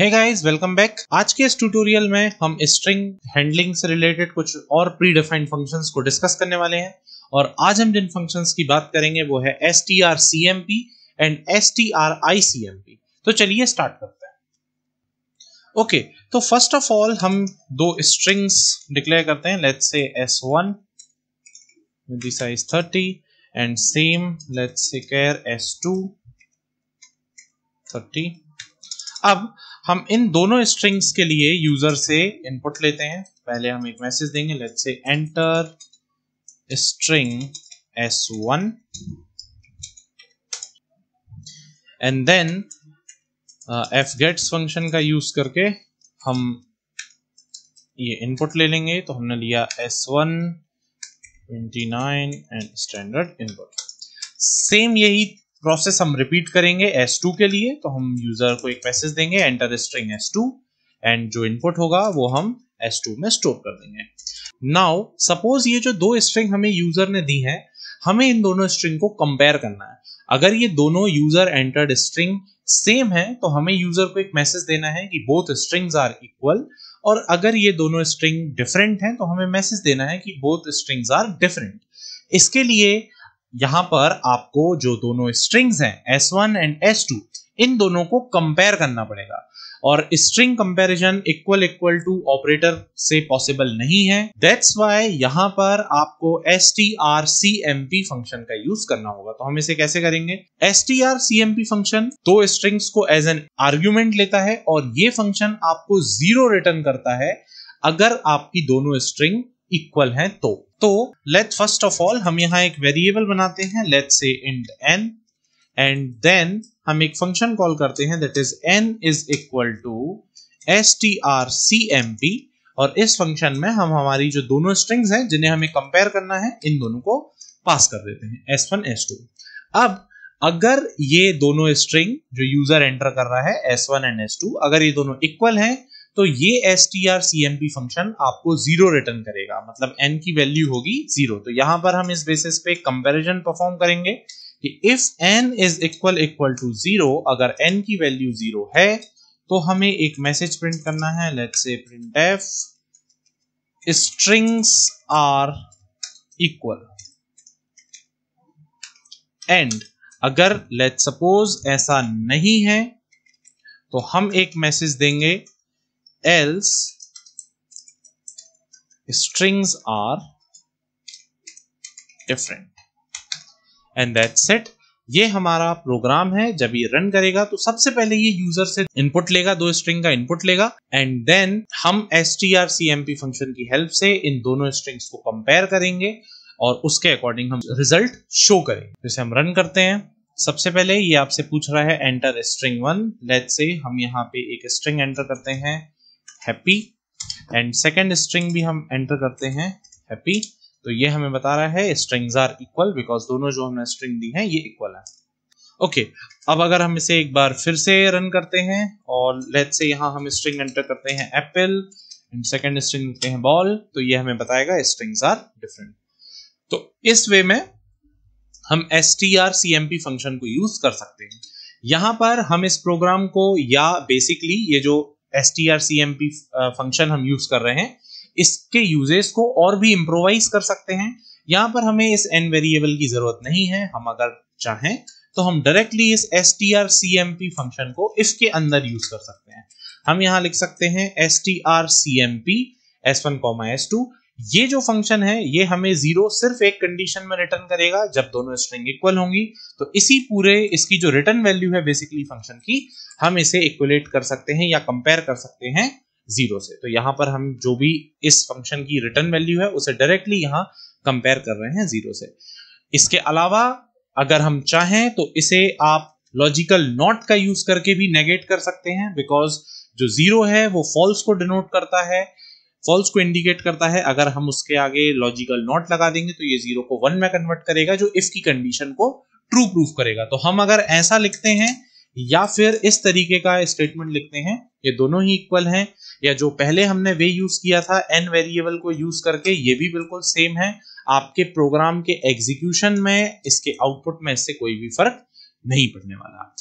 hey guys welcome back आज के इस ट्यूटोरियल में हम स्ट्रिंग हैंडलिंग से रिलेटेड कुछ और प्री डिफाइंड फंक्शंस को डिस्कस करने वाले हैं और आज हम जिन फंक्शंस की बात करेंगे वो है S T R C M P and S T R I C M P तो चलिए स्टार्ट करते हैं ओके तो फर्स्ट ऑफ ऑल हम दो स्ट्रिंग्स डिक्लेयर करते हैं let's say S one with size thirty and same let's say char S to thirty अब हम इन दोनों स्ट्रिंग्स के लिए यूजर से इनपुट लेते हैं पहले हम एक मैसेज देंगे let's say enter string S one and then fgets function का यूज करके हम ये इनपुट ले लेंगे तो हमने लिया S one twenty nine and standard input same यही प्रोसेस हम रिपीट करेंगे एस टू के लिए तो हम यूजर को एक मैसेज देंगे enter string S two and जो इनपुट होगा वो हम एस टू में स्टोर कर देंगे नाउ सपोज ये जो दो स्ट्रिंग हमें यूजर ने दी है हमें इन दोनों स्ट्रिंग को कंपेयर करना है अगर ये दोनों यूजर एंटर्ड स्ट्रिंग सेम है तो हमें यूजर को एक मैसेज देना है कि बोथ स्ट्रिंग्स आर इक्वल और अगर ये दोनों स्ट्रिंग डिफरेंट हैं तो हमें मैसेज देना है कि बोथ स्ट्रिंग्स आर डिफरेंट इसके लिए यहां पर आपको जो दोनों स्ट्रिंग्स हैं S one and S two इन दोनों को कंपेयर करना पड़ेगा और string comparison equal equal to operator से पॉसिबल नहीं है दैट्स वाई यहां पर आपको S T R C M P function का यूज करना होगा तो हम इसे कैसे करेंगे S T R C M P function दो स्ट्रिंग्स को एज एन आर्ग्यूमेंट लेता है और ये फंक्शन आपको जीरो रिटर्न करता है अगर आपकी दोनों स्ट्रिंग इक्वल है तो तो लेट फर्स्ट ऑफ ऑल हम यहाँ एक वेरिएबल बनाते हैं लेट से इंट एन एंड देन हम एक फंक्शन कॉल करते हैं that is N is equal to S T R C M P और इस फंक्शन में हम हमारी जो दोनों स्ट्रिंग्स हैं जिन्हें हमें कंपेयर करना है इन दोनों को पास कर देते हैं एस वन एस टू अब अगर ये दोनों स्ट्रिंग जो यूजर एंटर कर रहा है S one and S two अगर ये दोनों इक्वल हैं तो ये S T R C M P function आपको जीरो रिटर्न करेगा मतलब एन की वैल्यू होगी जीरो तो यहां पर हम इस बेसिस पे कंपेरिजन परफॉर्म करेंगे कि if N is equal equal to zero अगर एन की वैल्यू जीरो है तो हमें एक मैसेज प्रिंट करना है let say printf strings are equal and अगर लेट सपोज ऐसा नहीं है तो हम एक मैसेज देंगे else strings are different and that's it ये हमारा प्रोग्राम है जब ये रन करेगा तो सबसे पहले ये यूजर से इनपुट लेगा दो स्ट्रिंग का इनपुट लेगा एंड देन हम S T R C M P function की हेल्प से इन दोनों स्ट्रिंग्स को कंपेयर करेंगे और उसके अकॉर्डिंग हम रिजल्ट शो करेंगे जैसे हम रन करते हैं सबसे पहले ये आपसे पूछ रहा है एंटर स्ट्रिंग वन लेट से हम यहाँ पे एक स्ट्रिंग एंटर करते हैं हैप्पी एंड सेकेंड स्ट्रिंग भी हम एंटर करते हैं हैप्पी तो ये हमें बता रहा है स्ट्रिंग्स आर इक्वल बिकॉज दोनों जो हमने स्ट्रिंग दी है ये इक्वल है ओके okay, अब अगर हम इसे एक बार फिर से रन करते हैं और लेट से यहाँ हम स्ट्रिंग एंटर करते हैं एप्पल एंड सेकेंड स्ट्रिंग लिखते हैं बॉल तो ये हमें बताएगा स्ट्रिंग्स आर डिफरेंट तो इस वे में हम S T R C M P function को यूज कर सकते हैं यहां पर हम इस प्रोग्राम को या बेसिकली ये जो S T R C M P function हम यूज कर रहे हैं इसके यूजेस को और भी इम्प्रोवाइज कर सकते हैं यहाँ पर हमें इस एन वेरिएबल की जरूरत नहीं है हम अगर चाहें तो हम डायरेक्टली इस S T R C M P function को इसके अंदर यूज कर सकते हैं हम यहाँ लिख सकते हैं S T R C M P S one comma S two ये जो फंक्शन है ये हमें जीरो सिर्फ एक कंडीशन में रिटर्न करेगा जब दोनों स्ट्रिंग इक्वल होंगी तो इसी पूरे इसकी जो रिटर्न वैल्यू है बेसिकली फंक्शन की हम इसे इक्वलेट कर सकते हैं या कंपेयर कर सकते हैं जीरो से तो यहां पर हम जो भी इस फंक्शन की रिटर्न वैल्यू है उसे डायरेक्टली यहां कंपेयर कर रहे हैं जीरो से इसके अलावा अगर हम चाहें तो इसे आप लॉजिकल नॉट का यूज करके भी नेगेट कर सकते हैं बिकॉज जो जीरो है वो फॉल्स को डिनोट करता है फॉल्स को इंडिकेट करता है अगर हम उसके आगे लॉजिकल नॉट लगा देंगे तो ये जीरो को वन में कन्वर्ट करेगा जो इफ की कंडीशन को ट्रू प्रूफ करेगा तो हम अगर ऐसा लिखते हैं या फिर इस तरीके का स्टेटमेंट लिखते हैं ये दोनों ही इक्वल हैं या जो पहले हमने वे यूज किया था एन वेरिएबल को यूज करके ये भी बिल्कुल सेम है आपके प्रोग्राम के एग्जीक्यूशन में इसके आउटपुट में इससे कोई भी फर्क नहीं पड़ने वाला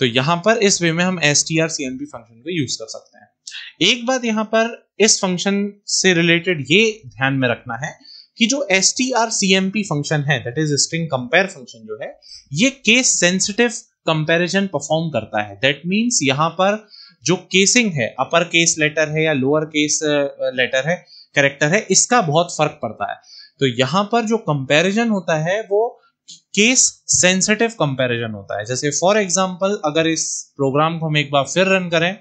तो यहां पर इस वे में हम S T R C N P function को यूज कर सकते हैं एक बात यहां पर इस फंक्शन से रिलेटेड ये ध्यान में रखना है कि जो S T R C M P function है that is string compare function जो है ये केस सेंसिटिव कंपैरिजन परफॉर्म करता है दैट मीन्स यहां पर जो केसिंग है अपर केस लेटर है या लोअर केस लेटर है करेक्टर है इसका बहुत फर्क पड़ता है तो यहां पर जो कंपैरिजन होता है वो केस सेंसिटिव कंपैरिजन होता है जैसे फॉर एग्जांपल अगर इस प्रोग्राम को हम एक बार फिर रन करें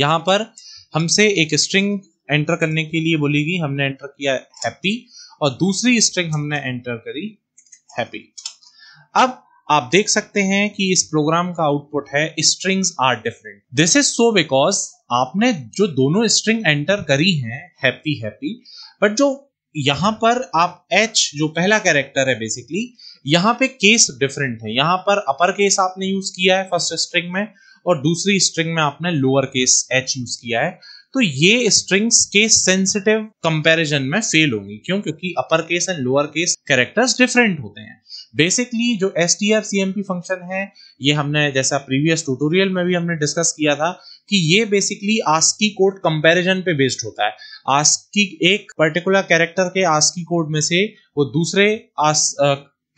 यहां पर हमसे एक स्ट्रिंग एंटर करने के लिए बोलेगी हमने एंटर किया हैप्पी और दूसरी स्ट्रिंग हमने एंटर करी हैप्पी अब आप देख सकते हैं कि इस प्रोग्राम का आउटपुट है strings are different this is so because आपने जो दोनों स्ट्रिंग एंटर करी हैं हैप्पी हैप्पी बट जो यहां पर आप एच जो पहला कैरेक्टर है बेसिकली यहां पे केस डिफरेंट है यहां पर अपर केस आपने यूज किया है फर्स्ट स्ट्रिंग में और दूसरी स्ट्रिंग में आपने लोअर केस एच यूज किया है तो ये स्ट्रिंग्स के सेंसिटिव कंपैरिजन में फेल होंगी क्यों क्योंकि upper case and lower case characters different होते हैं बेसिकली जो S T R C M P function है ये हमने जैसा प्रीवियस ट्यूटोरियल में भी हमने डिस्कस किया था कि ये बेसिकली आस्की कोड कंपैरिजन पे बेस्ड होता है आस्की एक पर्टिकुलर कैरेक्टर के आस्की कोड में से वो दूसरे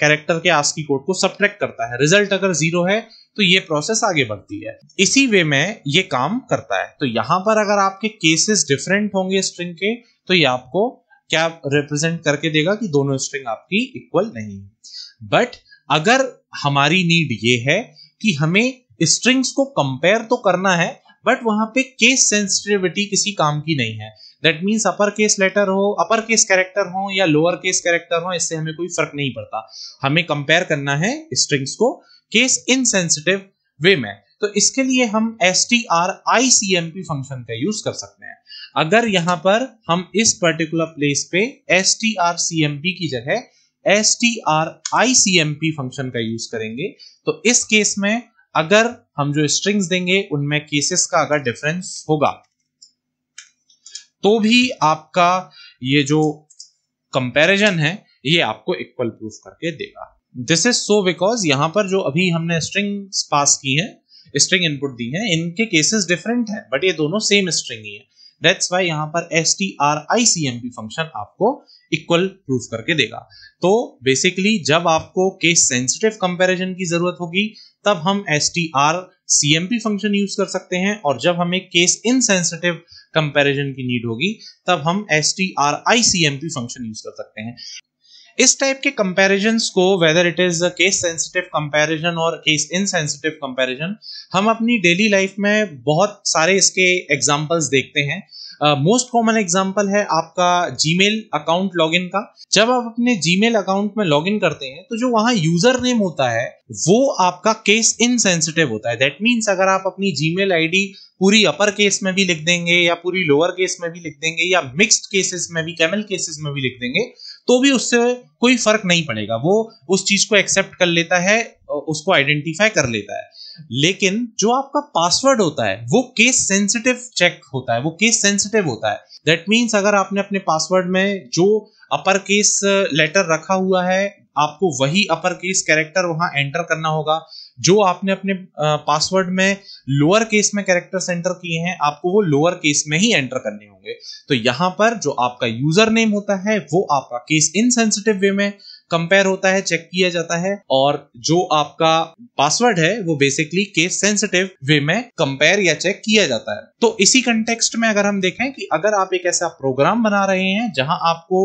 कैरेक्टर के आस्की कोड को सब्ट्रैक्ट करता है रिजल्ट अगर जीरो है तो ये प्रोसेस आगे बढ़ती है इसी वे में ये काम करता है तो यहां पर अगर आपके केसेस डिफरेंट होंगे स्ट्रिंग के तो ये आपको क्या रिप्रेजेंट करके देगा कि दोनों स्ट्रिंग आपकी इक्वल नहीं है बट अगर हमारी नीड ये है कि हमें स्ट्रिंग्स को कंपेयर तो करना है बट वहां पे केस सेंसिटिविटी किसी काम की नहीं है that means upper case letter हो अपर केस कैरेक्टर हो या लोअर केस कैरेक्टर हो इससे हमें कोई फर्क नहीं पड़ता हमें कंपेयर करना है स्ट्रिंग्स को केस इनसेंसिटिव वे में तो इसके लिए हम S T R I C M P function का यूज कर सकते हैं अगर यहां पर हम इस पर्टिकुलर प्लेस पे S T R C M P की जगह S T R I C M P function का यूज करेंगे तो इस केस में अगर हम जो स्ट्रिंग्स देंगे उनमें केसेस का अगर डिफरेंस होगा तो भी आपका ये जो कंपैरिजन है ये आपको इक्वल प्रूफ करके देगा दिस इज सो बिकॉज यहां पर जो अभी हमने स्ट्रिंग पास की है स्ट्रिंग इनपुट दी है इनके केसेस डिफरेंट है बट ये दोनों सेम स्ट्रिंग ही है दैट्स वाई यहां पर S T R I C M P function आपको इक्वल प्रूफ करके देगा तो बेसिकली जब आपको केस सेंसिटिव कंपेरिजन की जरूरत होगी तब हम S T R C M P function use कर सकते हैं और जब हमें केस इनसेंसिटिव कंपैरिजन की नीड होगी तब हम S T R I C M P function use कर सकते हैं इस टाइप के कंपैरिजन को whether it is case sensitive comparison और केस इनसेंसिटिव कंपैरिजन हम अपनी डेली लाइफ में बहुत सारे इसके एग्जांपल्स देखते हैं मोस्ट कॉमन एग्जाम्पल है आपका जीमेल अकाउंट लॉगिन का जब आप अपने जीमेल अकाउंट में लॉगिन करते हैं तो जो वहां यूजर नेम होता है वो आपका केस इनसेंसिटिव होता है दैट मीन्स अगर आप अपनी जीमेल आईडी पूरी अपर केस में भी लिख देंगे या पूरी लोअर केस में भी लिख देंगे या मिक्स्ड केसेस में भी कैमल केसेस में भी लिख देंगे तो भी उससे कोई फर्क नहीं पड़ेगा वो उस चीज को एक्सेप्ट कर लेता है उसको आइडेंटिफाई कर लेता है लेकिन जो आपका पासवर्ड होता है वो केस सेंसिटिव चेक होता है वो केस सेंसिटिव होता है दैट मीन्स अगर आपने अपने पासवर्ड में जो अपर केस लेटर रखा हुआ है आपको वही अपर केस कैरेक्टर वहां एंटर करना होगा जो आपने अपने पासवर्ड में लोअर केस में कैरेक्टर एंटर किए हैं आपको वो लोअर केस में ही एंटर करने होंगे तो यहां पर जो आपका यूजर नेम होता है वो आपका केस इनसेंसिटिव वे में कंपेयर होता है चेक किया जाता है और जो आपका पासवर्ड है वो बेसिकली केस सेंसिटिव वे में कंपेयर या चेक किया जाता है तो इसी कंटेक्स्ट में अगर हम देखें कि अगर आप एक ऐसा प्रोग्राम बना रहे हैं जहां आपको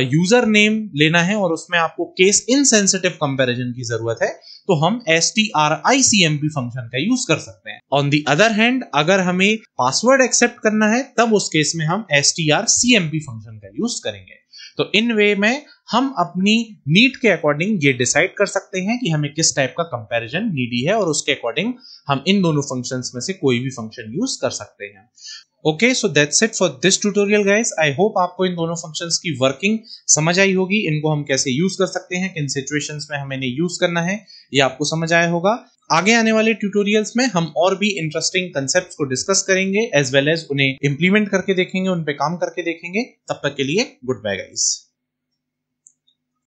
यूजर नेम लेना है और उसमें आपको केस इनसेंसिटिव कंपेरिजन की जरूरत है तो हम S T R I C M P function का यूज कर सकते हैं ऑन दी अदर हैंड अगर हमें पासवर्ड एक्सेप्ट करना है तब उस केस में हम S T R C M P function का यूज करेंगे तो इन वे में हम अपनी नीट के अकॉर्डिंग ये डिसाइड कर सकते हैं कि हमें किस टाइप का कंपैरिजन नीडी है और उसके अकॉर्डिंग हम इन दोनों फंक्शंस में से कोई भी फंक्शन यूज कर सकते हैं okay so that's it for this tutorial guys I hope आपको इन दोनों फंक्शंस की वर्किंग समझ आई होगी इनको हम कैसे यूज कर सकते हैं किन सिचुएशन में हमें इन्हें यूज करना है ये आपको समझ आया होगा आगे आने वाले ट्यूटोरियल्स में हम और भी इंटरेस्टिंग कंसेप्ट को डिस्कस करेंगे एज वेल एज उन्हें इंप्लीमेंट करके देखेंगे उन पे काम करके देखेंगे तब तक के लिए गुड बाय गाइस